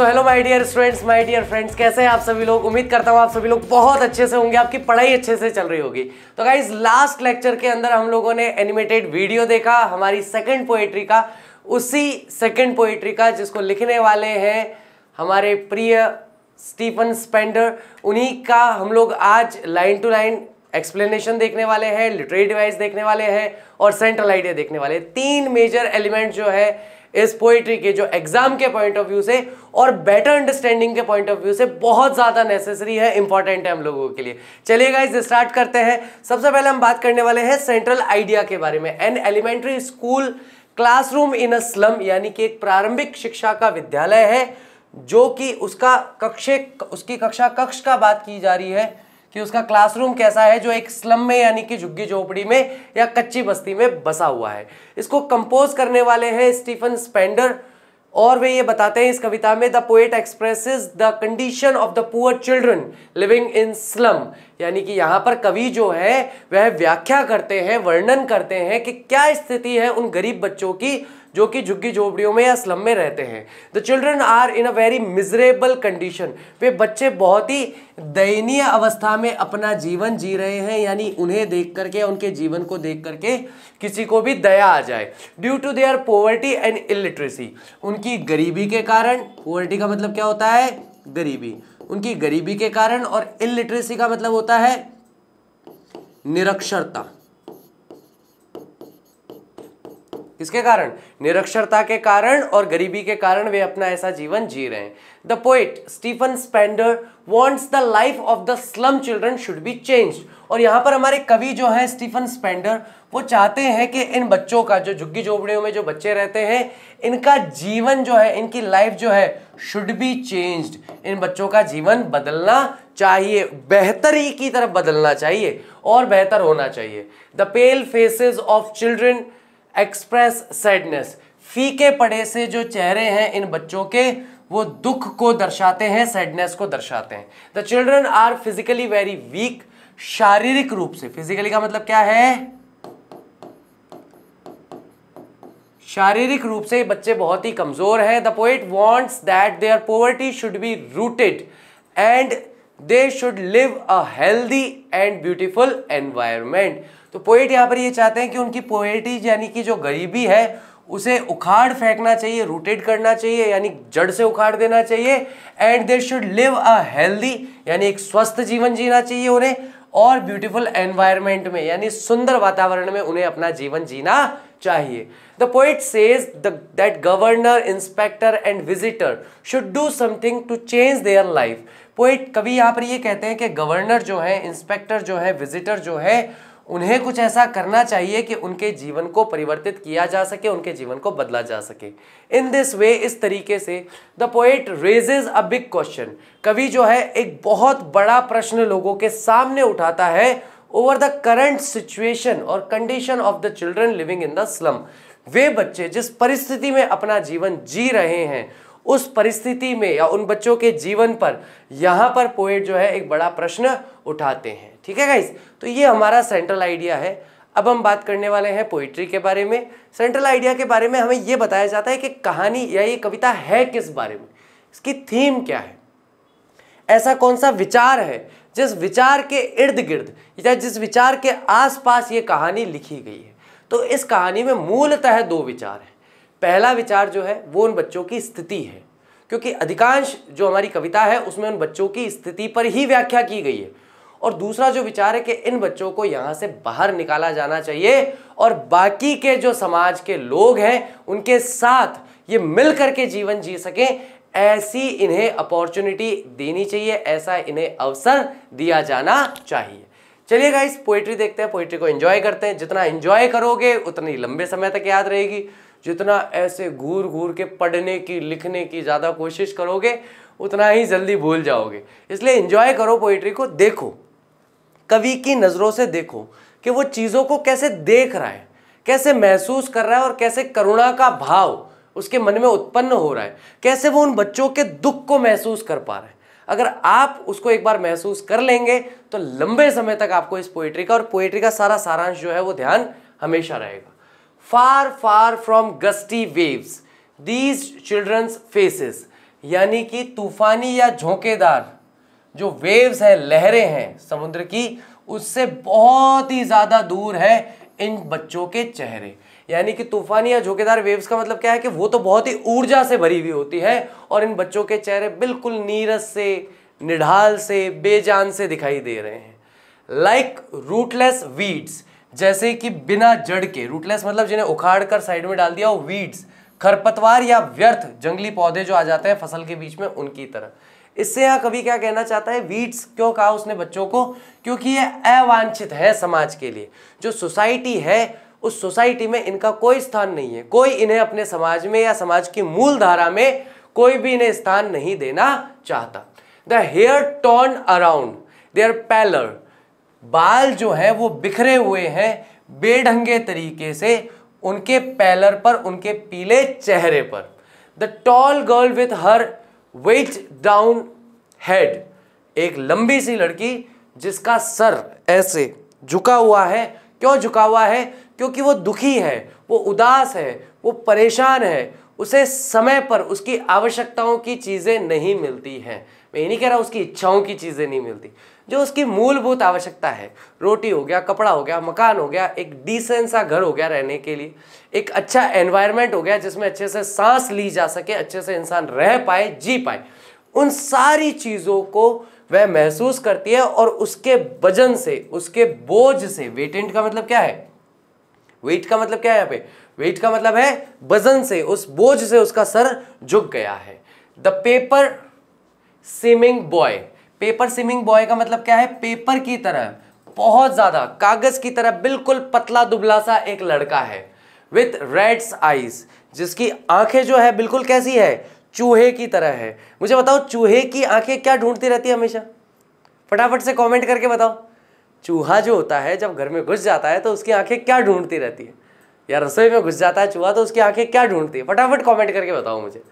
so hello my dear students my dear friends कैसे हैं आप सभी लोग उम्मीद करता हूँ आप सभी लोग बहुत अच्छे से होंगे आपकी पढ़ाई अच्छे से चल रही होगी तो गाइज लास्ट लेक्चर के अंदर हम लोगों ने एनिमेटेड वीडियो देखा हमारी सेकंड पोएट्री का उसी सेकंड पोएट्री का जिसको लिखने वाले हैं हमारे प्रिय स्टीफन स्पेंडर उन्हीं का हम लोग आज लाइन टू लाइन एक्सप्लेनेशन देखने वाले हैं लिटरेरी डिवाइस देखने वाले हैं और सेंट्रल आइडिया देखने वाले तीन मेजर एलिमेंट जो है इस पोइट्री के जो एग्जाम के पॉइंट ऑफ व्यू से और बेटर अंडरस्टैंडिंग के पॉइंट ऑफ व्यू से बहुत ज़्यादा नेसेसरी है इंपॉर्टेंट है हम लोगों के लिए चलिए गाइज स्टार्ट करते हैं सबसे पहले हम बात करने वाले हैं सेंट्रल आइडिया के बारे में an elementary school classroom in a slum यानी कि एक प्रारंभिक शिक्षा का विद्यालय है जो कि उसका कक्षे उसकी कक्षा कक्ष का बात की जा रही है कि उसका क्लासरूम कैसा है जो एक स्लम में यानी कि झुग्गी झोपड़ी में या कच्ची बस्ती में बसा हुआ है इसको कंपोज करने वाले हैं स्टीफन स्पेंडर और वे ये बताते हैं इस कविता में the poet express the condition of the poor children living in slum यानी कि यहाँ पर कवि जो है वह व्याख्या करते हैं वर्णन करते हैं कि क्या स्थिति है उन गरीब बच्चों की जो कि झुग्गी झोपड़ियों में या स्लम में रहते हैं the children are in a very miserable condition वे बच्चे बहुत ही दयनीय अवस्था में अपना जीवन जी रहे हैं यानी उन्हें देख करके उनके जीवन को देख करके किसी को भी दया आ जाए due to their poverty and illiteracy उनकी गरीबी के कारण पोवर्टी का मतलब क्या होता है गरीबी उनकी गरीबी के कारण और इलिटरेसी का मतलब होता है निरक्षरता किसके कारण निरक्षरता के कारण और गरीबी के कारण वे अपना ऐसा जीवन जी रहे हैं the poet Stephen Spender wants the life of the slum children should be change और यहाँ पर हमारे कवि जो है स्टीफन स्पेंडर वो चाहते हैं कि इन बच्चों का जो झुग्गी झोपड़ियों में जो बच्चे रहते हैं इनका जीवन जो है इनकी लाइफ जो है शुड बी चेंज्ड इन बच्चों का जीवन बदलना चाहिए बेहतरी की तरफ बदलना चाहिए और बेहतर होना चाहिए the pale faces of children express sadness फीके पड़े से जो चेहरे हैं इन बच्चों के वो दुख को दर्शाते हैं सैडनेस को दर्शाते हैं the children are physically very weak शारीरिक रूप से फिजिकली का मतलब क्या है शारीरिक रूप से बच्चे बहुत ही कमजोर हैं the poet wants that their poverty should be rooted and they should live a healthy and beautiful environment तो पोइट यहाँ पर ये चाहते हैं कि उनकी पोएटी यानी कि जो गरीबी है उसे उखाड़ फेंकना चाहिए रूटेड करना चाहिए यानी जड़ से उखाड़ देना चाहिए and they should live a healthy यानी एक स्वस्थ जीवन जीना चाहिए उन्हें और ब्यूटीफुल एनवायरमेंट में यानी सुंदर वातावरण में उन्हें अपना जीवन जीना चाहिए the poet says that governor inspector and visitor should do something to change their life poet कभी यहाँ पर ये कहते हैं कि गवर्नर जो है इंस्पेक्टर जो है विजिटर जो है उन्हें कुछ ऐसा करना चाहिए कि उनके जीवन को परिवर्तित किया जा सके उनके जीवन को बदला जा सके इन दिस वे इस तरीके से the poet raises a big question कवि जो है एक बहुत बड़ा प्रश्न लोगों के सामने उठाता है ओवर द करंट सिचुएशन और condition of the children living in the slum वे बच्चे जिस परिस्थिति में अपना जीवन जी रहे हैं उस परिस्थिति में या उन बच्चों के जीवन पर यहाँ पर पोएट जो है एक बड़ा प्रश्न उठाते हैं ठीक है गाइस तो ये हमारा सेंट्रल आइडिया है अब हम बात करने वाले हैं पोइट्री के बारे में सेंट्रल आइडिया के बारे में हमें ये बताया जाता है कि कहानी या ये कविता है किस बारे में इसकी थीम क्या है ऐसा कौन सा विचार है जिस विचार के इर्द गिर्द या जिस विचार के आसपास ये कहानी लिखी गई है तो इस कहानी में मूलतः दो विचार हैं पहला विचार जो है वो उन बच्चों की स्थिति है क्योंकि अधिकांश जो हमारी कविता है उसमें उन बच्चों की स्थिति पर ही व्याख्या की गई है और दूसरा जो विचार है कि इन बच्चों को यहाँ से बाहर निकाला जाना चाहिए और बाकी के जो समाज के लोग हैं उनके साथ ये मिल करके जीवन जी सकें ऐसी इन्हें अपॉर्चुनिटी देनी चाहिए ऐसा इन्हें अवसर दिया जाना चाहिए चलिए गाइस पोइट्री देखते हैं पोइट्री को एंजॉय करते हैं जितना एंजॉय करोगे उतनी लंबे समय तक याद रहेगी जितना ऐसे घूर घूर के पढ़ने की लिखने की ज़्यादा कोशिश करोगे उतना ही जल्दी भूल जाओगे इसलिए एंजॉय करो पोइट्री को देखो कवि की नज़रों से देखो कि वो चीज़ों को कैसे देख रहा है कैसे महसूस कर रहा है और कैसे करुणा का भाव उसके मन में उत्पन्न हो रहा है कैसे वो उन बच्चों के दुख को महसूस कर पा रहे हैं अगर आप उसको एक बार महसूस कर लेंगे तो लंबे समय तक आपको इस पोइट्री का और पोइट्री का सारा सारांश जो है वो ध्यान हमेशा रहेगा far far from gusty waves these children's faces यानी कि तूफानी या झोंकेदार जो वेव्स है लहरें हैं समुद्र की उससे बहुत ही ज़्यादा दूर है इन बच्चों के चेहरे यानी कि तूफानी या झोंकेदार वेव्स का मतलब क्या है कि वो तो बहुत ही ऊर्जा से भरी हुई होती है और इन बच्चों के चेहरे बिल्कुल नीरस से निढाल से बेजान से दिखाई दे रहे हैं लाइक रूटलेस वीड्स जैसे कि बिना जड़ के रूटलेस मतलब जिन्हें उखाड़ कर साइड में डाल दिया हो वीड्स खरपतवार या व्यर्थ जंगली पौधे जो आ जाते हैं फसल के बीच में उनकी तरह इससे यहाँ कभी क्या कहना चाहता है वीट्स क्यों कहा उसने बच्चों को क्योंकि ये अवांछित है समाज के लिए जो सोसाइटी है उस सोसाइटी में इनका कोई स्थान नहीं है कोई इन्हें अपने समाज में या समाज की मूल धारा में कोई भी इन्हें स्थान नहीं देना चाहता the hair turn around their pallor बाल जो है वो बिखरे हुए हैं बेढंगे तरीके से उनके पैलर पर उनके पीले चेहरे पर the tall girl with her weighed down head एक लंबी सी लड़की जिसका सर ऐसे झुका हुआ है क्यों झुका हुआ है क्योंकि वो दुखी है वो उदास है वो परेशान है उसे समय पर उसकी आवश्यकताओं की चीज़ें नहीं मिलती हैं मैं ये नहीं कह रहा उसकी इच्छाओं की चीज़ें नहीं मिलती जो उसकी मूलभूत आवश्यकता है रोटी हो गया कपड़ा हो गया मकान हो गया एक डिसेंट सा घर हो गया रहने के लिए एक अच्छा एनवायरनमेंट हो गया जिसमें अच्छे से सांस ली जा सके अच्छे से इंसान रह पाए जी पाए उन सारी चीज़ों को वह महसूस करती है और उसके वजन से उसके बोझ से वेटेंट का मतलब क्या है वेट का मतलब क्या है यहाँ पे वेट का मतलब है वजन से उस बोझ से उसका सर झुक गया है the paper seeming boy paper swimming boy का मतलब क्या है पेपर की तरह बहुत ज्यादा कागज की तरह बिल्कुल पतला दुबला सा एक लड़का है विथ रेड्स आईज जिसकी आंखें जो है बिल्कुल कैसी है चूहे की तरह है मुझे बताओ चूहे की आंखें क्या ढूंढती रहती है हमेशा फटाफट से कमेंट करके बताओ चूहा जो होता है जब घर में घुस जाता है तो उसकी आंखें क्या ढूंढती रहती है या रसोई में घुस जाता है चूहा तो उसकी आंखें क्या ढूंढती है फटाफट कमेंट करके बताओ मुझे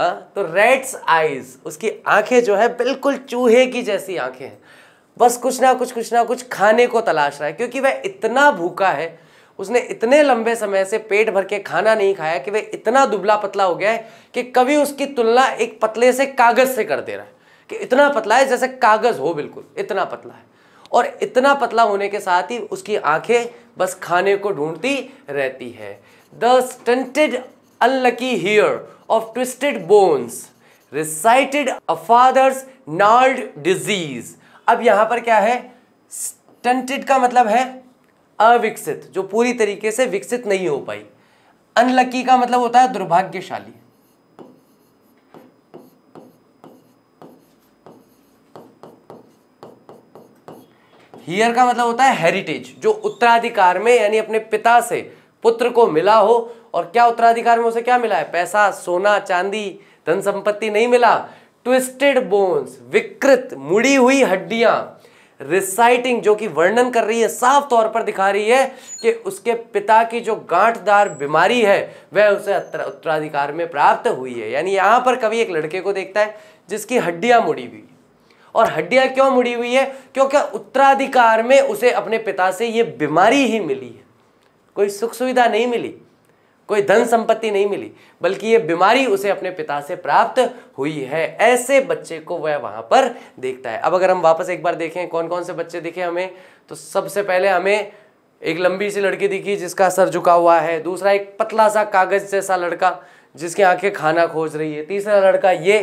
आ, हाँ, तो रेड्स आइज उसकी आंखें जो है बिल्कुल चूहे की जैसी आंखें हैं बस कुछ ना कुछ कुछ ना कुछ खाने को तलाश रहा है क्योंकि वह इतना भूखा है उसने इतने लंबे समय से पेट भर के खाना नहीं खाया कि वह इतना दुबला पतला हो गया है कि कभी उसकी तुलना एक पतले से कागज़ से कर दे रहा है कि इतना पतला है जैसे कागज़ हो बिल्कुल इतना पतला है और इतना पतला होने के साथ ही उसकी आंखें बस खाने को ढूंढती रहती है the stunted unlucky heir of twisted bones recited a father's gnarled disease अब यहां पर क्या है stunted का मतलब है अविकसित जो पूरी तरीके से विकसित नहीं हो पाई अनलकी का मतलब होता है दुर्भाग्यशाली हियर का मतलब होता है हेरिटेज जो उत्तराधिकार में यानी अपने पिता से पुत्र को मिला हो और क्या उत्तराधिकार में उसे क्या मिला है पैसा सोना चांदी धन संपत्ति नहीं मिला ट्विस्टेड बोन्स विकृत मुड़ी हुई हड्डियां रिसाइटिंग जो कि वर्णन कर रही है साफ तौर पर दिखा रही है कि उसके पिता की जो गांठदार बीमारी है वह उसे उत्तराधिकार में प्राप्त हुई है यानी यहाँ पर कभी एक लड़के को देखता है जिसकी हड्डियाँ मुड़ी हुई और हड्डियाँ क्यों मुड़ी हुई है क्योंकि उत्तराधिकार में उसे अपने पिता से ये बीमारी ही मिली है कोई सुख सुविधा नहीं मिली कोई धन संपत्ति नहीं मिली बल्कि ये बीमारी उसे अपने पिता से प्राप्त हुई है ऐसे बच्चे को वह वहां पर देखता है अब अगर हम वापस एक बार देखें कौन कौन से बच्चे दिखे हमें तो सबसे पहले हमें एक लंबी सी लड़की दिखी जिसका सर झुका हुआ है दूसरा एक पतला सा कागज जैसा लड़का जिसकी आंखें खाना खोज रही है तीसरा लड़का ये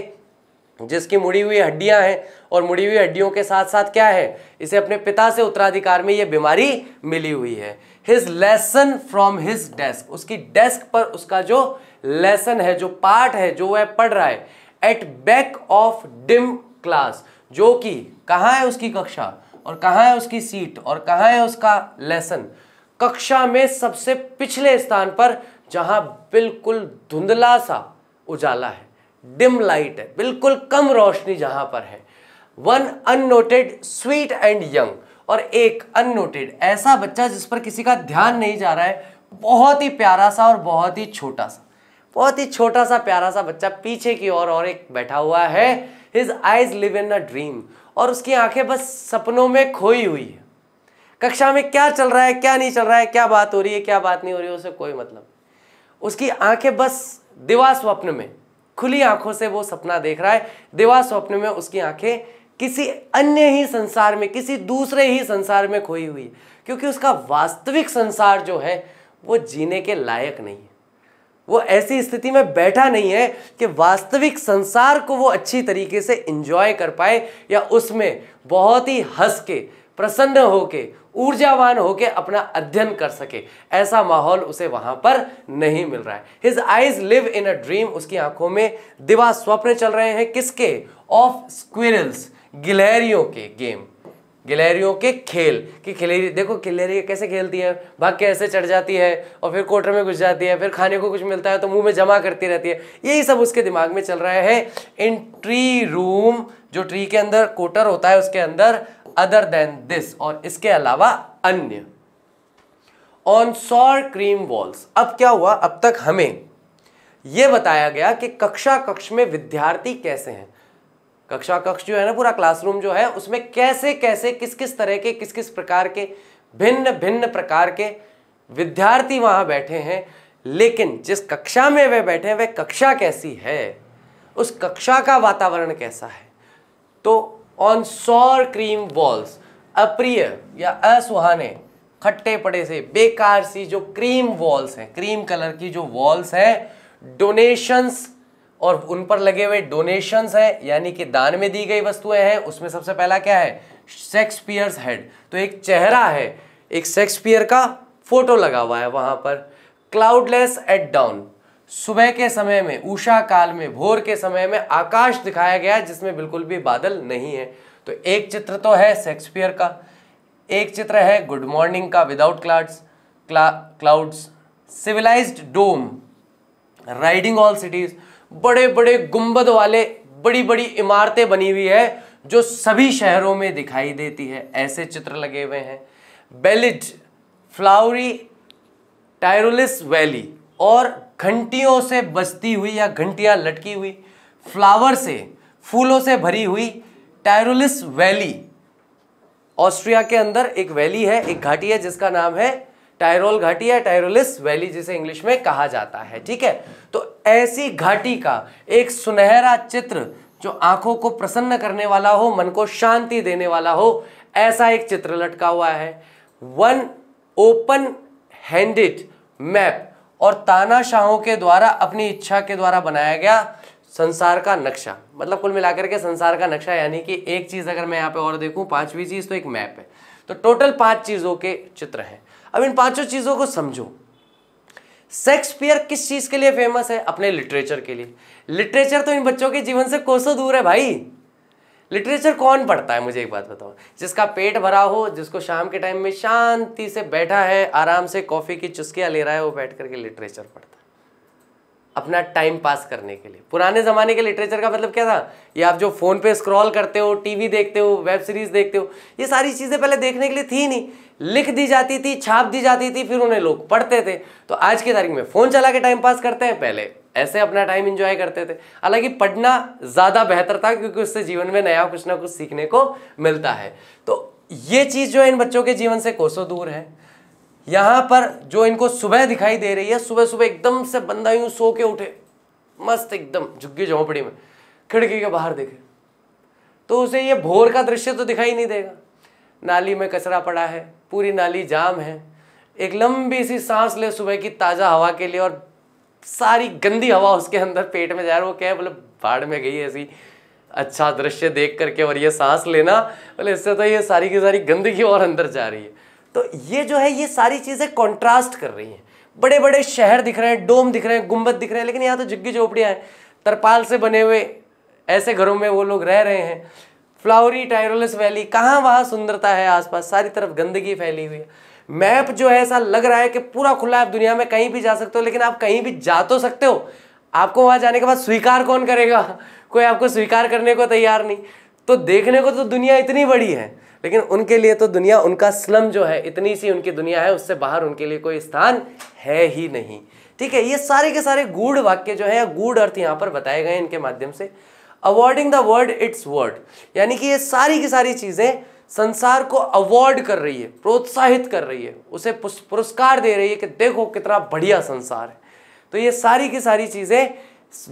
जिसकी मुड़ी हुई हड्डियां हैं और मुड़ी हुई हड्डियों के साथ साथ क्या है इसे अपने पिता से उत्तराधिकार में ये बीमारी मिली हुई है his lesson from his desk उसकी डेस्क पर उसका जो लेसन है जो पार्ट है जो वह पढ़ रहा है at back of dim class जो कि कहाँ है उसकी कक्षा और कहा है उसकी सीट और कहाँ है उसका लेसन कक्षा में सबसे पिछले स्थान पर जहां बिल्कुल धुंधला सा उजाला है डिम लाइट है बिल्कुल कम रोशनी जहां पर है one unnoted sweet and young और एक अननोटेड ऐसा बच्चा जिस पर किसी का ध्यान नहीं जा रहा है बहुत ही प्यारा सा और बहुत ही छोटा सा बहुत ही छोटा सा प्यारा सा बच्चा पीछे की ओर और, और एक बैठा हुआ है his eyes live in a dream और उसकी आंखें बस सपनों में खोई हुई है कक्षा में क्या चल रहा है क्या नहीं चल रहा है क्या बात हो रही है क्या बात नहीं हो रही है उसे कोई मतलब उसकी आंखें बस दिवा स्वप्न में खुली आंखों से वो सपना देख रहा है दिवा स्वप्न में उसकी आंखें किसी अन्य ही संसार में किसी दूसरे ही संसार में खोई हुई क्योंकि उसका वास्तविक संसार जो है वो जीने के लायक नहीं है वो ऐसी स्थिति में बैठा नहीं है कि वास्तविक संसार को वो अच्छी तरीके से इंजॉय कर पाए या उसमें बहुत ही हंस के प्रसन्न होके ऊर्जावान होके अपना अध्ययन कर सके ऐसा माहौल उसे वहां पर नहीं मिल रहा है his eyes live in a dream उसकी आंखों में दिवा स्वप्न चल रहे हैं किसके ऑफ स्क्विरल्स गिलहरियों के गेम गिलहरियों के खेल कि खिलेरी देखो खिलेरी कैसे खेलती है भाग के ऐसे चढ़ जाती है और फिर कोटर में घुस जाती है फिर खाने को कुछ मिलता है तो मुंह में जमा करती रहती है यही सब उसके दिमाग में चल रहा है इन ट्री रूम जो ट्री के अंदर कोटर होता है उसके अंदर अदर देन दिस और इसके अलावा अन्य ऑन सॉर क्रीम वॉल्स अब क्या हुआ अब तक हमें यह बताया गया कि कक्षा कक्ष में विद्यार्थी कैसे हैं कक्षा कक्ष जो है ना पूरा क्लासरूम जो है उसमें कैसे कैसे किस किस तरह के किस किस प्रकार के भिन्न भिन्न प्रकार के विद्यार्थी वहां बैठे हैं लेकिन जिस कक्षा में वे बैठे हैं वह कक्षा कैसी है उस कक्षा का वातावरण कैसा है तो ऑन सॉर क्रीम वॉल्स अप्रिय या असुहाने खट्टे पड़े से बेकार सी जो क्रीम वॉल्स हैं क्रीम कलर की जो वॉल्स हैं डोनेशंस और उन पर लगे हुए डोनेशंस हैं यानी कि दान में दी गई वस्तुएं हैं उसमें सबसे पहला क्या है शेक्सपियर्स हेड तो एक चेहरा है एक शेक्सपियर का फोटो लगा हुआ है वहां पर क्लाउडलेस एट डाउन सुबह के समय में उषा काल में भोर के समय में आकाश दिखाया गया जिसमें बिल्कुल भी बादल नहीं है तो एक चित्र तो है शेक्सपियर का एक चित्र है गुड मॉर्निंग का विदाउट क्लाउड्स क्ला clouds civilised dome riding all cities बड़े बड़े गुंबद वाले बड़ी बड़ी इमारतें बनी हुई है जो सभी शहरों में दिखाई देती है ऐसे चित्र लगे हुए हैं बेलिज फ्लावरी टायरोलिस वैली और घंटियों से बजती हुई या घंटियाँ लटकी हुई फ्लावर से फूलों से भरी हुई टायरोलिस वैली ऑस्ट्रिया के अंदर एक वैली है एक घाटी है जिसका नाम है टायरोल घाटी या टायरोलिस वैली जिसे इंग्लिश में कहा जाता है ठीक है तो ऐसी घाटी का एक सुनहरा चित्र जो आंखों को प्रसन्न करने वाला हो मन को शांति देने वाला हो ऐसा एक चित्र लटका हुआ है वन ओपन हैंडेड मैप और तानाशाहों के द्वारा अपनी इच्छा के द्वारा बनाया गया संसार का नक्शा मतलब कुल मिलाकर के संसार का नक्शा यानी कि एक चीज़ अगर मैं यहाँ पे और देखूँ पांचवी चीज़ तो एक मैप है तो टोटल पांच चीज़ों के चित्र हैं अब इन पांचों चीज़ों को समझो शेक्सपियर किस चीज़ के लिए फेमस है अपने लिटरेचर के लिए लिटरेचर तो इन बच्चों के जीवन से कोसों दूर है भाई लिटरेचर कौन पढ़ता है मुझे एक बात बताओ जिसका पेट भरा हो जिसको शाम के टाइम में शांति से बैठा है आराम से कॉफ़ी की चुस्कियां ले रहा है वो बैठ करके लिटरेचर पढ़ता है अपना टाइम पास करने के लिए पुराने ज़माने के लिटरेचर का मतलब क्या था ये आप जो फ़ोन पे स्क्रॉल करते हो टीवी देखते हो वेब सीरीज़ देखते हो ये सारी चीज़ें पहले देखने के लिए थी नहीं लिख दी जाती थी छाप दी जाती थी फिर उन्हें लोग पढ़ते थे तो आज की तारीख में फ़ोन चला के टाइम पास करते हैं पहले ऐसे अपना टाइम इंजॉय करते थे हालांकि पढ़ना ज़्यादा बेहतर था क्योंकि उससे जीवन में नया कुछ ना कुछ सीखने को मिलता है तो ये चीज़ जो है इन बच्चों के जीवन से कोसों दूर है यहाँ पर जो इनको सुबह दिखाई दे रही है सुबह सुबह एकदम से बंदा यूं सो के उठे मस्त एकदम झुग्गी झोंपड़ी में खिड़की के बाहर दिखे तो उसे ये भोर का दृश्य तो दिखाई नहीं देगा नाली में कचरा पड़ा है पूरी नाली जाम है एक लंबी सी सांस ले सुबह की ताज़ा हवा के लिए और सारी गंदी हवा उसके अंदर पेट में जा रहा है वो क्या है बोले बाढ़ में गई ऐसी अच्छा दृश्य देख करके और ये सांस लेना बोले इससे तो ये सारी की सारी गंदगी और अंदर जा रही है तो ये जो है ये सारी चीज़ें कॉन्ट्रास्ट कर रही हैं बड़े बड़े शहर दिख रहे हैं डोम दिख रहे हैं गुम्बद दिख रहे हैं लेकिन यहाँ तो झुग्गी झोपड़ियाँ हैं तरपाल से बने हुए ऐसे घरों में वो लोग रह रहे हैं फ्लावरी टायरोलस वैली कहाँ वहाँ सुंदरता है आसपास सारी तरफ गंदगी फैली हुई है मैप जो है ऐसा लग रहा है कि पूरा खुला है आप दुनिया में कहीं भी जा सकते हो लेकिन आप कहीं भी जा तो सकते हो आपको वहाँ जाने के बाद स्वीकार कौन करेगा कोई आपको स्वीकार करने को तैयार नहीं तो देखने को तो दुनिया इतनी बड़ी है लेकिन उनके लिए तो दुनिया उनका स्लम जो है इतनी सी उनकी दुनिया है उससे बाहर उनके लिए कोई स्थान है ही नहीं ठीक है ये सारे के सारे गूढ़ वाक्य जो है गूढ़ अर्थ यहाँ पर बताए गए इनके माध्यम से awarding the word its word यानी कि ये सारी की सारी चीज़ें संसार को अवॉर्ड कर रही है प्रोत्साहित कर रही है उसे पुरस्कार दे रही है कि देखो कितना बढ़िया संसार है तो ये सारी की सारी चीज़ें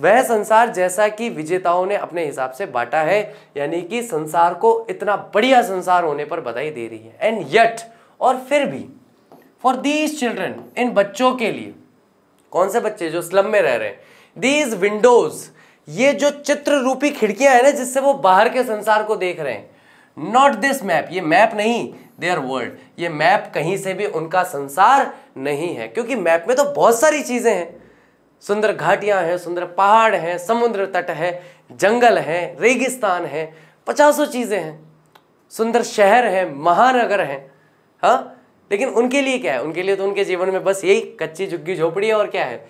वह संसार जैसा कि विजेताओं ने अपने हिसाब से बांटा है यानी कि संसार को इतना बढ़िया संसार होने पर बधाई दे रही है एंड यट और फिर भी फॉर दीज चिल्ड्रन इन बच्चों के लिए कौन से बच्चे जो स्लम में रह रहे हैं दीज विंडोज़ ये जो चित्र रूपी खिड़कियां हैं ना जिससे वो बाहर के संसार को देख रहे हैं नॉट दिस मैप ये मैप नहीं देयर वर्ल्ड ये मैप कहीं से भी उनका संसार नहीं है क्योंकि मैप में तो बहुत सारी चीज़ें हैं सुंदर घाटियां हैं सुंदर पहाड़ हैं समुद्र तट है जंगल है रेगिस्तान है पचासों चीज़ें हैं सुंदर शहर है महानगर हैं हाँ लेकिन उनके लिए क्या है उनके लिए तो उनके जीवन में बस यही कच्ची झुग्गी झोपड़ी है और क्या है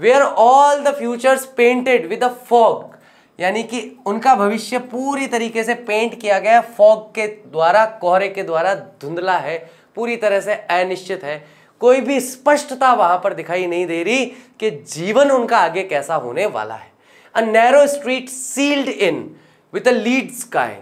where all the futures painted with a fog यानी कि उनका भविष्य पूरी तरीके से पेंट किया गया फॉग के द्वारा कोहरे के द्वारा धुंधला है पूरी तरह से अनिश्चित है कोई भी स्पष्टता वहां पर दिखाई नहीं दे रही कि जीवन उनका आगे कैसा होने वाला है a narrow street sealed in with a lead sky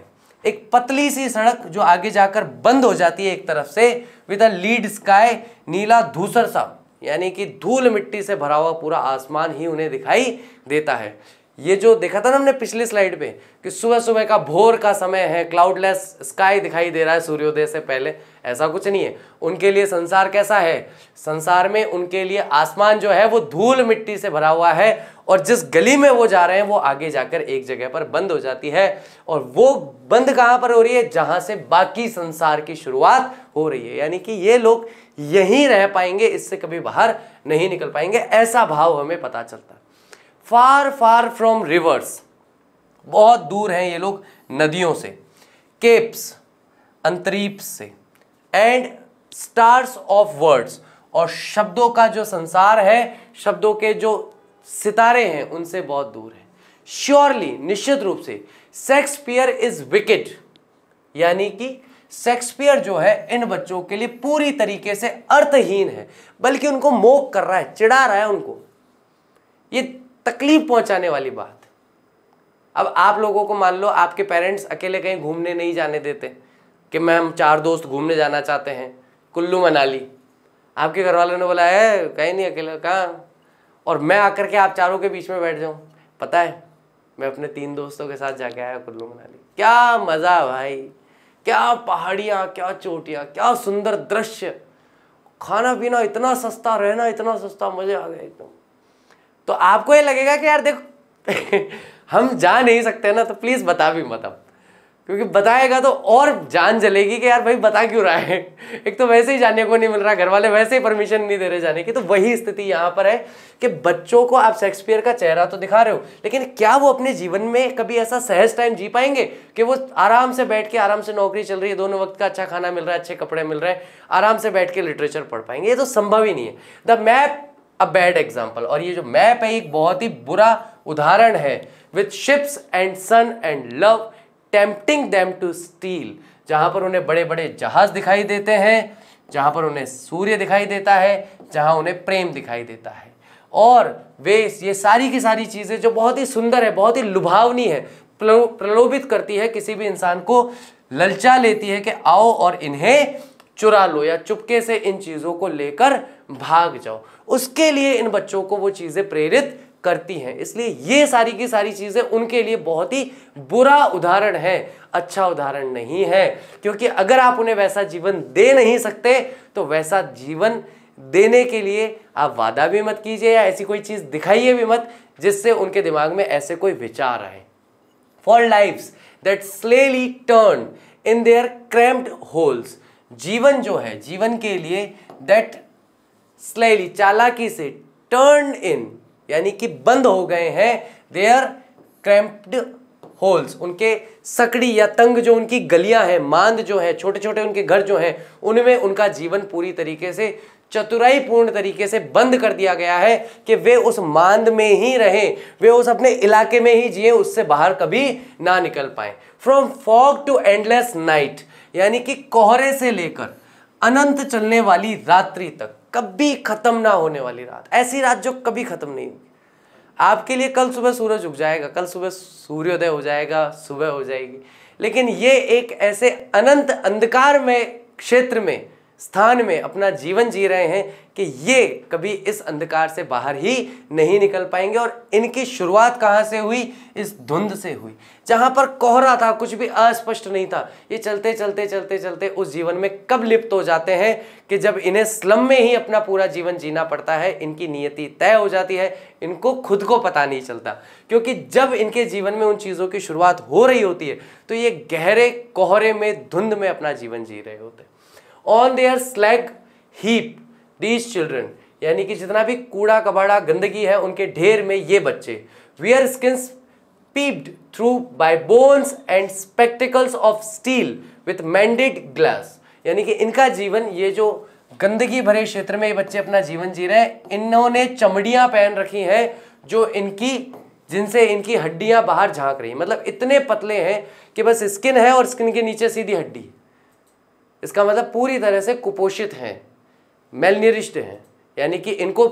एक पतली सी सड़क जो आगे जाकर बंद हो जाती है एक तरफ से विद अ लीड स्काई नीला धूसर सा यानी कि धूल मिट्टी से भरा हुआ पूरा आसमान ही उन्हें दिखाई देता है ये जो देखा था ना हमने पिछली स्लाइड पे कि सुबह सुबह का भोर का समय है क्लाउडलेस स्काई दिखाई दे रहा है सूर्योदय से पहले ऐसा कुछ नहीं है उनके लिए संसार कैसा है संसार में उनके लिए आसमान जो है वो धूल मिट्टी से भरा हुआ है और जिस गली में वो जा रहे हैं वो आगे जाकर एक जगह पर बंद हो जाती है और वो बंद कहाँ पर हो रही है जहाँ से बाकी संसार की शुरुआत हो रही है यानी कि ये लोग यहीं रह पाएंगे इससे कभी बाहर नहीं निकल पाएंगे ऐसा भाव हमें पता चलता है फार फार फ्रॉम रिवर्स बहुत दूर हैं ये लोग नदियों से केप्स अंतरीप से एंड स्टार्स ऑफ वर्ड्स और शब्दों का जो संसार है शब्दों के जो सितारे हैं उनसे बहुत दूर है श्योरली निश्चित रूप से शेक्सपियर इज विकेट यानी कि शेक्सपियर जो है इन बच्चों के लिए पूरी तरीके से अर्थहीन है बल्कि उनको मोक कर रहा है चिढ़ा रहा है उनको ये तकलीफ पहुंचाने वाली बात अब आप लोगों को मान लो आपके पेरेंट्स अकेले कहीं घूमने नहीं जाने देते कि मैम चार दोस्त घूमने जाना चाहते हैं कुल्लू मनाली आपके घर वालों ने बोला है कहीं नहीं अकेले कहाँ और मैं आकर के आप चारों के बीच में बैठ जाऊँ पता है मैं अपने तीन दोस्तों के साथ जाके आया कुल्लू मनाली क्या मज़ा भाई क्या पहाड़ियाँ क्या चोटियाँ क्या सुंदर दृश्य खाना पीना इतना सस्ता रहना इतना सस्ता मजे आ गए एकदम तो आपको ये लगेगा कि यार देखो हम जा नहीं सकते ना तो प्लीज़ बता भी मत आप क्योंकि बताएगा तो और जान जलेगी कि यार भाई बता क्यों रहा है एक तो वैसे ही जाने को नहीं मिल रहा घर वाले वैसे ही परमिशन नहीं दे रहे जाने की तो वही स्थिति यहाँ पर है कि बच्चों को आप शेक्सपियर का चेहरा तो दिखा रहे हो लेकिन क्या वो अपने जीवन में कभी ऐसा सहज टाइम जी पाएंगे कि वो आराम से बैठ के आराम से नौकरी चल रही है दोनों वक्त का अच्छा खाना मिल रहा है अच्छे कपड़े मिल रहे हैं आराम से बैठ के लिटरेचर पढ़ पाएंगे ये तो संभव ही नहीं है the map a bad example और ये जो मैप है एक बहुत ही बुरा उदाहरण है with ships and sun and love tempting them to steal जहाँ पर उन्हें बड़े बड़े जहाज दिखाई देते हैं जहाँ पर उन्हें सूर्य दिखाई देता है जहाँ उन्हें प्रेम दिखाई देता है और वे ये सारी की सारी चीज़ें जो बहुत ही सुंदर है बहुत ही लुभावनी है प्रलोभित करती है किसी भी इंसान को ललचा लेती है कि आओ और इन्हें चुरा लो या चुपके से इन चीज़ों को लेकर भाग जाओ उसके लिए इन बच्चों को वो चीज़ें प्रेरित करती हैं इसलिए ये सारी की सारी चीज़ें उनके लिए बहुत ही बुरा उदाहरण है अच्छा उदाहरण नहीं है क्योंकि अगर आप उन्हें वैसा जीवन दे नहीं सकते तो वैसा जीवन देने के लिए आप वादा भी मत कीजिए या ऐसी कोई चीज़ दिखाइए भी मत जिससे उनके दिमाग में ऐसे कोई विचार आए for lifes that slyly turn in their cramped holes जीवन जो है जीवन के लिए दैट स्लेली चालाकी से टर्न इन यानी कि बंद हो गए हैं देयर क्रैम्प्ड होल्स उनके सकड़ी या तंग जो उनकी गलियां हैं मांद जो है छोटे छोटे उनके घर जो हैं उनमें उनका जीवन पूरी तरीके से चतुराई पूर्ण तरीके से बंद कर दिया गया है कि वे उस मांद में ही रहें वे उस अपने इलाके में ही जिए उससे बाहर कभी ना निकल पाए from fog to endless night यानी कि कोहरे से लेकर अनंत चलने वाली रात्रि तक कभी ख़त्म ना होने वाली रात ऐसी रात जो कभी ख़त्म नहीं होगी आपके लिए कल सुबह सूरज उग जाएगा कल सुबह सूर्योदय हो जाएगा सुबह हो जाएगी लेकिन ये एक ऐसे अनंत अंधकार में क्षेत्र में स्थान में अपना जीवन जी रहे हैं कि ये कभी इस अंधकार से बाहर ही नहीं निकल पाएंगे और इनकी शुरुआत कहाँ से हुई इस धुंध से हुई जहाँ पर कोहरा था कुछ भी अस्पष्ट नहीं था ये चलते चलते चलते चलते उस जीवन में कब लिप्त हो जाते हैं कि जब इन्हें स्लम में ही अपना पूरा जीवन जीना पड़ता है इनकी नियति तय हो जाती है इनको खुद को पता नहीं चलता क्योंकि जब इनके जीवन में उन चीज़ों की शुरुआत हो रही होती है तो ये गहरे कोहरे में धुंध में अपना जीवन जी रहे होते हैं on their slag heap these children यानी कि जितना भी कूड़ा कबाड़ा गंदगी है उनके ढेर में ये बच्चे wear skin peeped through by bones and spectacles of steel with mended glass यानी कि इनका जीवन ये जो गंदगी भरे क्षेत्र में ये बच्चे अपना जीवन जी रहे हैं इन्होंने चमड़ियाँ पहन रखी हैं जो इनकी जिनसे इनकी हड्डियाँ बाहर झांक रही हैं मतलब इतने पतले हैं कि बस स्किन है और स्किन के नीचे सीधी हड्डी है इसका मतलब पूरी तरह से कुपोषित हैं मेलनिरिष्ट हैं यानी कि इनको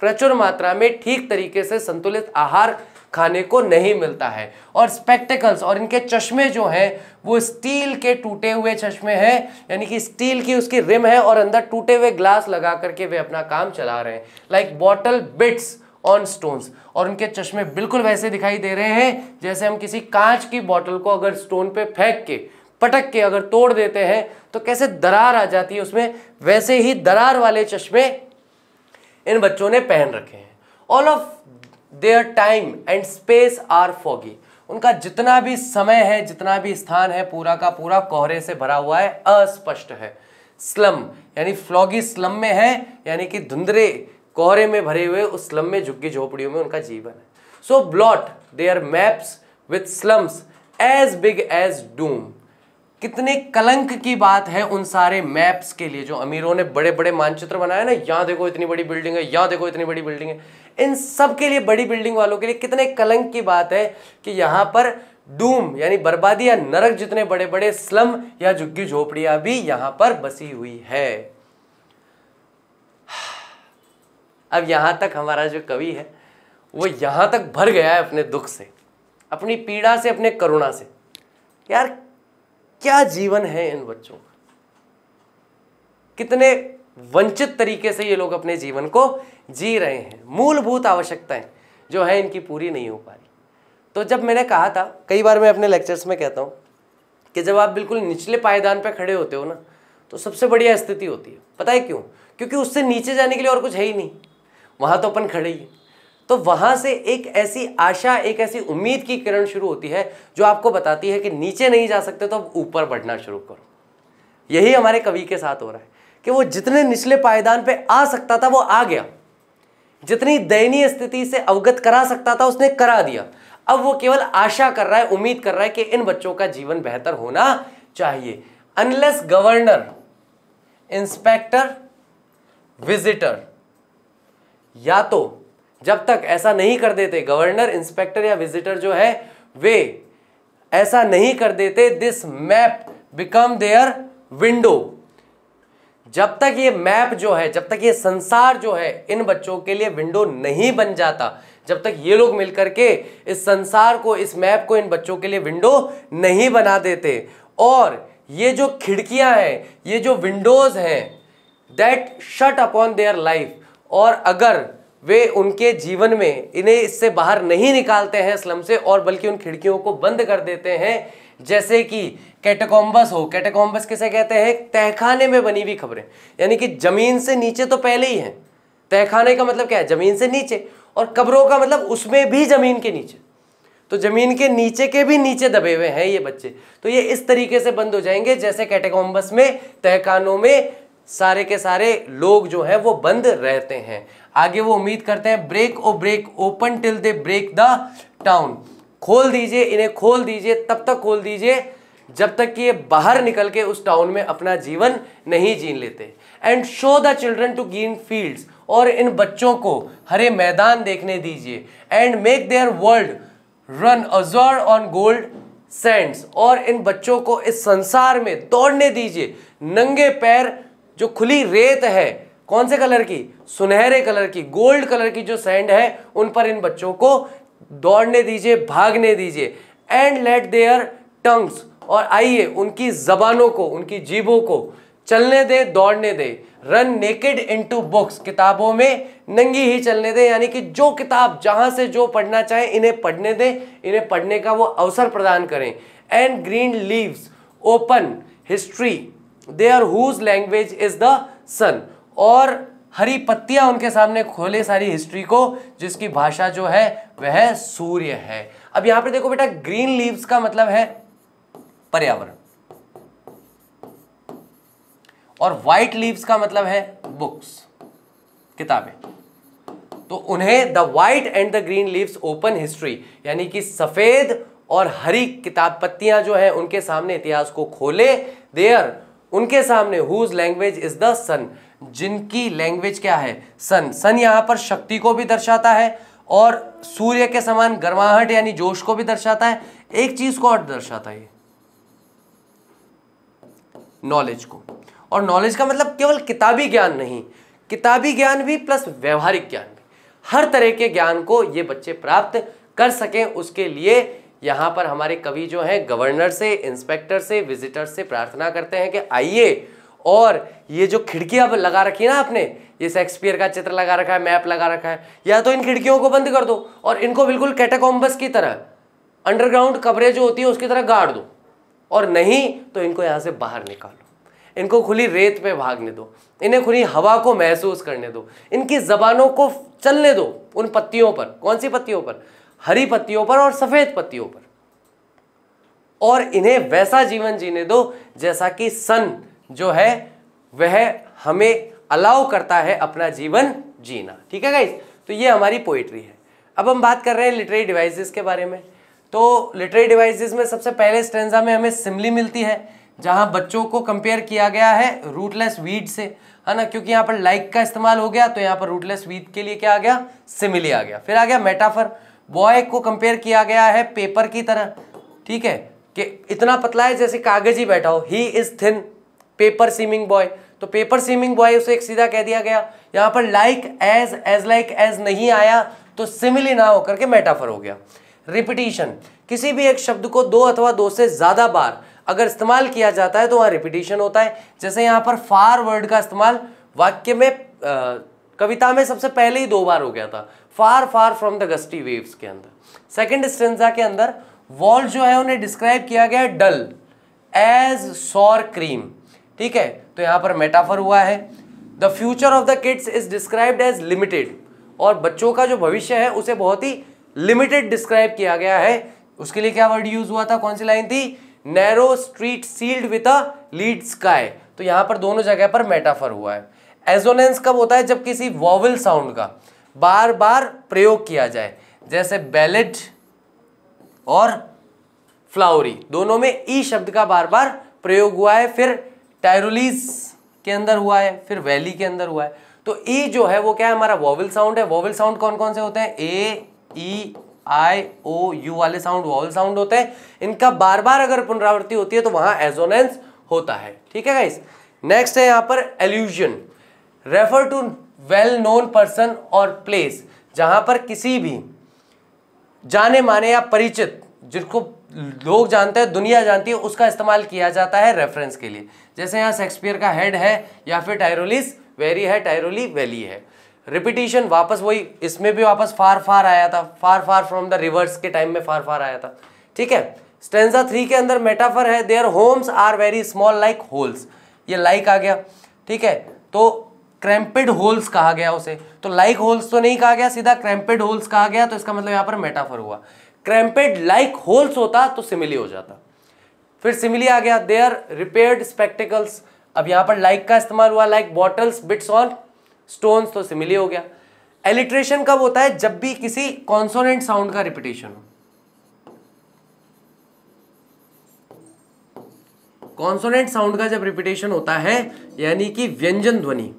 प्रचुर मात्रा में ठीक तरीके से संतुलित आहार खाने को नहीं मिलता है और स्पेक्टिकल्स और इनके चश्मे जो हैं वो स्टील के टूटे हुए चश्मे हैं यानी कि स्टील की उसकी रिम है और अंदर टूटे हुए ग्लास लगा करके वे अपना काम चला रहे हैं like bottle bits on stones और उनके चश्मे बिल्कुल वैसे दिखाई दे रहे हैं जैसे हम किसी कांच की बॉटल को अगर स्टोन पे फेंक के पटक के अगर तोड़ देते हैं तो कैसे दरार आ जाती है उसमें वैसे ही दरार वाले चश्मे इन बच्चों ने पहन रखे हैं all of their time and space are foggy उनका जितना भी समय है जितना भी स्थान है पूरा का पूरा कोहरे से भरा हुआ है अस्पष्ट है स्लम यानी फ्लॉगी स्लम में है यानी कि धुंधरे कोहरे में भरे हुए उस स्लम में झुग्गी झोपड़ियों में उनका जीवन है so blot they are maps with slums as big as doom कितने कलंक की बात है उन सारे मैप्स के लिए जो अमीरों ने बड़े बड़े मानचित्र बनाए ना यहाँ देखो इतनी बड़ी बिल्डिंग है यहाँ देखो इतनी बड़ी बिल्डिंग है इन सब के लिए बड़ी बिल्डिंग वालों के लिए कितने कलंक की बात है कि यहाँ पर डूम यानी बर्बादी या नरक जितने बड़े बड़े स्लम या झुग्गी झोपड़ियां भी यहां पर बसी हुई है अब यहां तक हमारा जो कवि है वो यहां तक भर गया है अपने दुख से अपनी पीड़ा से अपने करुणा से यार क्या जीवन है इन बच्चों का कितने वंचित तरीके से ये लोग अपने जीवन को जी रहे हैं मूलभूत आवश्यकताएं जो है इनकी पूरी नहीं हो पा रही तो जब मैंने कहा था कई बार मैं अपने लेक्चर्स में कहता हूँ कि जब आप बिल्कुल निचले पायदान पर खड़े होते हो ना तो सबसे बढ़िया स्थिति होती है पता है क्यों क्योंकि उससे नीचे जाने के लिए और कुछ है ही नहीं वहां तो अपन खड़े ही हैं तो वहां से एक ऐसी आशा एक ऐसी उम्मीद की किरण शुरू होती है जो आपको बताती है कि नीचे नहीं जा सकते तो अब ऊपर बढ़ना शुरू करो यही हमारे कवि के साथ हो रहा है कि वो जितने निचले पायदान पे आ सकता था वो आ गया जितनी दयनीय स्थिति से अवगत करा सकता था उसने करा दिया अब वो केवल आशा कर रहा है उम्मीद कर रहा है कि इन बच्चों का जीवन बेहतर होना चाहिए अनलेस गवर्नर इंस्पेक्टर विजिटर या तो जब तक ऐसा नहीं कर देते गवर्नर इंस्पेक्टर या विजिटर जो है वे ऐसा नहीं कर देते this map become their window जब तक ये मैप जो है जब तक ये संसार जो है इन बच्चों के लिए विंडो नहीं बन जाता जब तक ये लोग मिलकर के इस संसार को इस मैप को इन बच्चों के लिए विंडो नहीं बना देते और ये जो खिड़कियां हैं ये जो विंडोज़ हैं that shut upon their life और अगर वे उनके जीवन में इन्हें इससे बाहर नहीं निकालते हैं स्लम से और बल्कि उन खिड़कियों को बंद कर देते हैं जैसे कि कैटकोम्बस हो कैटकोम्बस किसे कहते हैं तहखाने में बनी हुई खबरें यानी कि ज़मीन से नीचे तो पहले ही हैं तहखाने का मतलब क्या है ज़मीन से नीचे और कब्रों का मतलब उसमें भी ज़मीन के नीचे तो ज़मीन के नीचे के भी नीचे दबे हुए हैं ये बच्चे तो ये इस तरीके से बंद हो जाएंगे जैसे कैटेकोम्बस में तहखानों में सारे के सारे लोग जो हैं वो बंद रहते हैं आगे वो उम्मीद करते हैं break O break open till they break the town खोल दीजिए इन्हें खोल दीजिए तब तक खोल दीजिए जब तक कि ये बाहर निकल के उस टाउन में अपना जीवन नहीं जीन लेते and show the children to green fields और इन बच्चों को हरे मैदान देखने दीजिए and make their world run azure on gold sands और इन बच्चों को इस संसार में दौड़ने दीजिए नंगे पैर जो खुली रेत है कौन से कलर की सुनहरे कलर की गोल्ड कलर की जो सैंड है उन पर इन बच्चों को दौड़ने दीजिए भागने दीजिए एंड लेट देयर टंग्स और आइए उनकी जबानों को उनकी जीभों को चलने दे दौड़ने दे रन नेकेड इनटू बुक्स किताबों में नंगी ही चलने दे यानी कि जो किताब जहां से जो पढ़ना चाहे इन्हें पढ़ने दे इन्हें पढ़ने का वो अवसर प्रदान करें and green leaves open history they are whose language is the sun और हरी पत्तियां उनके सामने खोले सारी हिस्ट्री को जिसकी भाषा जो है वह सूर्य है अब यहां पर देखो बेटा ग्रीन लीव्स का मतलब है पर्यावरण और व्हाइट लीव्स का मतलब है बुक्स किताबें तो उन्हें the white and the green leaves open history यानी कि सफेद और हरी किताब पत्तियां जो है उनके सामने इतिहास को खोले देयर उनके सामने whose language is the sun जिनकी लैंग्वेज क्या है सन सन यहाँ पर शक्ति को भी दर्शाता है और सूर्य के समान गर्माहट यानी जोश को भी दर्शाता है एक चीज को और दर्शाता है नॉलेज को और नॉलेज का मतलब केवल किताबी ज्ञान नहीं किताबी ज्ञान भी प्लस व्यवहारिक ज्ञान भी हर तरह के ज्ञान को ये बच्चे प्राप्त कर सकें उसके लिए यहां पर हमारे कवि जो हैं गवर्नर से इंस्पेक्टर से विजिटर से प्रार्थना करते हैं कि आइए और ये जो अब लगा रखी है ना आपने ये शेक्सपियर का चित्र लगा रखा है मैप लगा रखा है या तो इन खिड़कियों को बंद कर दो और इनको बिल्कुल कैटाकॉम्बस की तरह अंडरग्राउंड कवरेज जो होती है उसकी तरह गाड़ दो और नहीं तो इनको यहाँ से बाहर निकालो इनको खुली रेत पे भागने दो इन्हें खुली हवा को महसूस करने दो इनकी जबानों को चलने दो उन पत्तियों पर कौन सी पत्तियों पर हरी पत्तियों पर और सफ़ेद पत्तियों पर और इन्हें वैसा जीवन जीने दो जैसा कि सन जो है वह हमें अलाउ करता है अपना जीवन जीना ठीक है गाइज तो ये हमारी पोइट्री है अब हम बात कर रहे हैं लिटरेरी डिवाइसेस के बारे में तो लिटरेरी डिवाइसेस में सबसे पहले स्टेंजा में हमें सिमली मिलती है जहाँ बच्चों को कंपेयर किया गया है रूटलेस वीड से है ना क्योंकि यहाँ पर लाइक का इस्तेमाल हो गया तो यहाँ पर रूटलेस वीड के लिए क्या आ गया सिमली आ गया फिर आ गया मेटाफर बॉय को कंपेयर किया गया है पेपर की तरह ठीक है कि इतना पतला है जैसे कागज ही बैठा हो he is thin paper seeming boy तो पेपर सीमिंग बॉय उसे एक सीधा कह दिया गया यहाँ पर like as as like as नहीं आया तो सिमिली ना होकर के मेटाफर हो गया रिपीटिशन किसी भी एक शब्द को दो अथवा दो से ज़्यादा बार अगर इस्तेमाल किया जाता है तो वहाँ रिपीटिशन होता है जैसे यहाँ पर फार वर्ड का इस्तेमाल वाक्य में आ, कविता में सबसे पहले ही दो बार हो गया था far far from the gusty waves के अंदर सेकेंड स्टेंजा के अंदर वॉल जो है उन्हें डिस्क्राइब किया गया डल एज सॉर क्रीम ठीक है तो यहाँ पर मेटाफर हुआ है the future of the kids is described as limited और बच्चों का जो भविष्य है उसे बहुत ही लिमिटेड डिस्क्राइब किया गया है उसके लिए क्या वर्ड यूज हुआ था कौन सी लाइन थी narrow street sealed with a lead sky तो यहाँ पर दोनों जगह पर मेटाफर हुआ है एजोनेंस कब होता है जब किसी वॉवल साउंड का बार बार प्रयोग किया जाए जैसे बैलेट और फ्लावरी दोनों में ई e शब्द का बार बार प्रयोग हुआ है फिर टायरोलीस के अंदर हुआ है फिर वैली के अंदर हुआ है तो ई e जो है वो क्या है हमारा वॉवल साउंड है वॉवल साउंड कौन कौन से होते हैं A E I O U वाले साउंड वॉवल साउंड होते हैं इनका बार बार अगर पुनरावृत्ति होती है तो वहां एजोनेंस होता है ठीक है गाइस नेक्स्ट है यहां पर allusion refer to well known person और प्लेस जहां पर किसी भी जाने माने या परिचित जिनको लोग जानते हैं दुनिया जानती है उसका इस्तेमाल किया जाता है रेफरेंस के लिए जैसे यहाँ शेक्सपियर का हेड है या फिर टायरोलिस वेरी है टायरोली वैली है रिपीटिशन वापस वही इसमें भी वापस फार फार आया था far far from the rivers के टाइम में फार फार आया था ठीक है स्टेंजा थ्री के अंदर मेटाफर है their homes are very small like holes ये लाइक like आ गया ठीक है तो क्रैम्पेड होल्स कहा गया उसे तो लाइक like होल्स तो नहीं कहा गया सीधा क्रैम्पेड होल्स कहा गया तो इसका मतलब यहाँ पर मेटाफर हुआ क्रैम्पेड लाइक होल्स होता तो सिमिली हो जाता फिर सिमिली आ गया देयर रिपेयर रिपेयर्ड स्पेक्टिकल्स अब यहां पर लाइक का इस्तेमाल हुआ like bottles bits on stones तो सिमिली हो गया एलिट्रेशन कब होता है जब भी किसी कॉन्सोनेंट साउंड का रिपीटेशन हो कॉन्सोनेंट साउंड का जब रिपीटेशन होता है यानी कि व्यंजन ध्वनि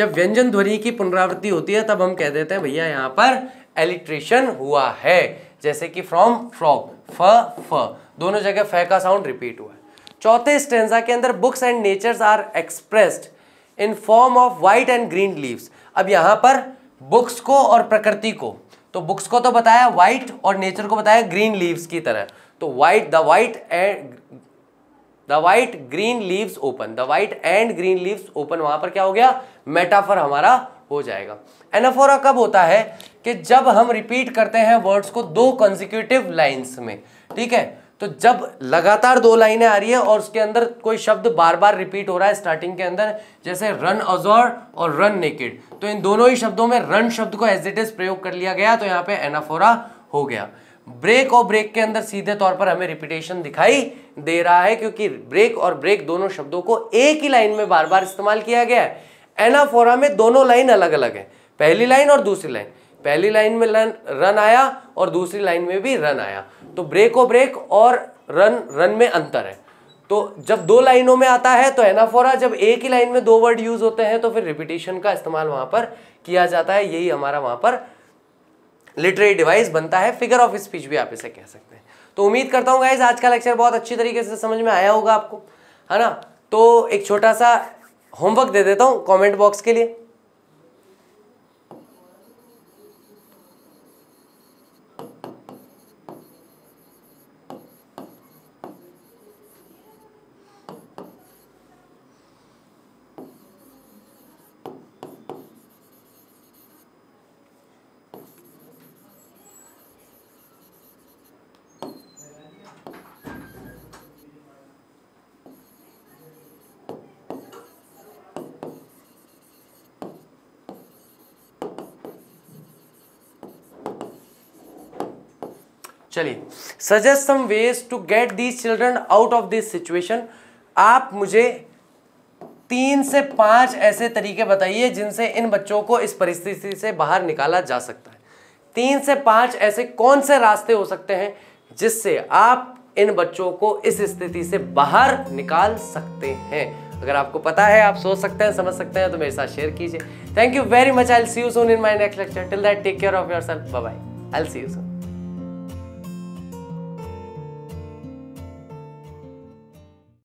जब व्यंजन ध्वनि की पुनरावृत्ति होती है तब हम कह देते हैं भैया यहां पर एलिट्रेशन हुआ है जैसे कि फ्रॉम फ्रॉग फ फ दोनों जगह फ का साउंड रिपीट हुआ है चौथे स्टेंजा के अंदर books and natures are expressed in form of white and green leaves अब यहाँ पर बुक्स को और प्रकृति को तो बुक्स को तो बताया वाइट और नेचर को बताया ग्रीन लीव्स की तरह तो white the white and the white green leaves open the white and green leaves open वहां पर क्या हो गया मेटाफर हमारा हो जाएगा एनाफोरा कब होता है कि जब हम रिपीट करते हैं वर्ड्स को दो कंजिक्यूटिव लाइन्स में ठीक है तो जब लगातार दो लाइनें आ रही है और उसके अंदर कोई शब्द बार बार रिपीट हो रहा है स्टार्टिंग के अंदर जैसे रन अजोर और रन नेकेड तो इन दोनों ही शब्दों में रन शब्द को एज इट इज प्रयोग कर लिया गया तो यहाँ पे एनाफोरा हो गया ब्रेक और ब्रेक के अंदर सीधे तौर पर हमें रिपीटेशन दिखाई दे रहा है क्योंकि ब्रेक और ब्रेक दोनों शब्दों को एक ही लाइन में बार बार इस्तेमाल किया गया है एनाफोरा में दोनों लाइन अलग अलग है पहली लाइन और दूसरी लाइन पहली लाइन में रन रन आया और दूसरी लाइन में भी रन आया तो ब्रेक ओ ब्रेक और रन रन में अंतर है तो जब दो लाइनों में आता है तो एनाफोरा जब एक ही लाइन में दो वर्ड यूज होते हैं तो फिर रिपीटेशन का इस्तेमाल वहां पर किया जाता है यही हमारा वहां पर लिटरेरी डिवाइस बनता है फिगर ऑफ स्पीच भी आप इसे कह सकते हैं तो उम्मीद करता हूँ गाइज आज का लेक्चर बहुत अच्छी तरीके से समझ में आया होगा आपको है ना तो एक छोटा सा होमवर्क दे देता हूँ कॉमेंट बॉक्स के लिए चलिए suggest some ways to get these children out of this situation आप मुझे तीन से पांच ऐसे तरीके बताइए जिनसे इन बच्चों को इस परिस्थिति से बाहर निकाला जा सकता है तीन से पांच ऐसे कौन से रास्ते हो सकते हैं जिससे आप इन बच्चों को इस स्थिति से बाहर निकाल सकते हैं अगर आपको पता है आप सोच सकते हैं समझ सकते हैं तो मेरे साथ शेयर कीजिए thank you very much I see you soon in my next lecture till that take care of yourself bye I see you Son